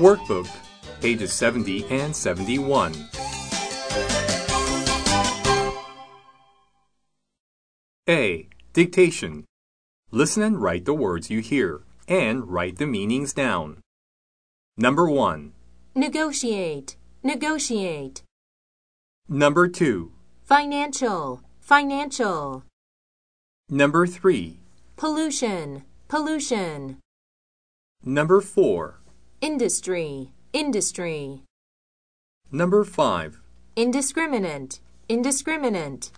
Workbook, pages 70 and 71. A. Dictation. Listen and write the words you hear, and write the meanings down. Number 1. Negotiate. Negotiate. Number 2. Financial. Financial. Number 3. Pollution. Pollution. Number 4 industry, industry. Number 5. Indiscriminate, indiscriminate.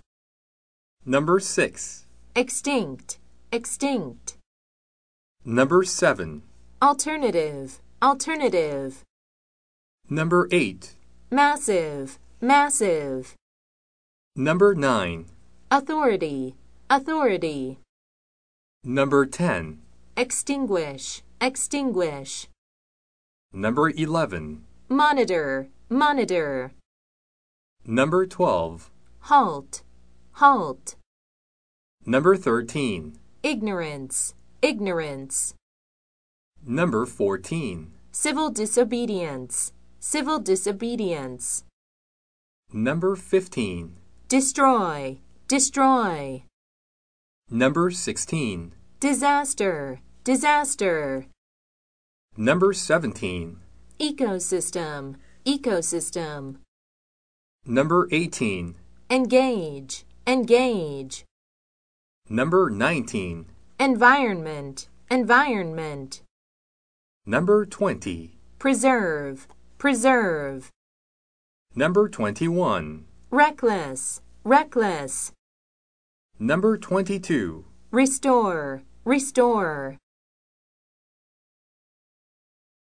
Number 6. Extinct, extinct. Number 7. Alternative, alternative. Number 8. Massive, massive. Number 9. Authority, authority. Number 10. Extinguish, extinguish. Number 11. Monitor, monitor. Number 12. Halt, halt. Number 13. Ignorance, ignorance. Number 14. Civil disobedience, civil disobedience. Number 15. Destroy, destroy. Number 16. Disaster, disaster. Number 17. Ecosystem, ecosystem. Number 18. Engage, engage. Number 19. Environment, environment. Number 20. Preserve, preserve. Number 21. Reckless, reckless. Number 22. Restore, restore.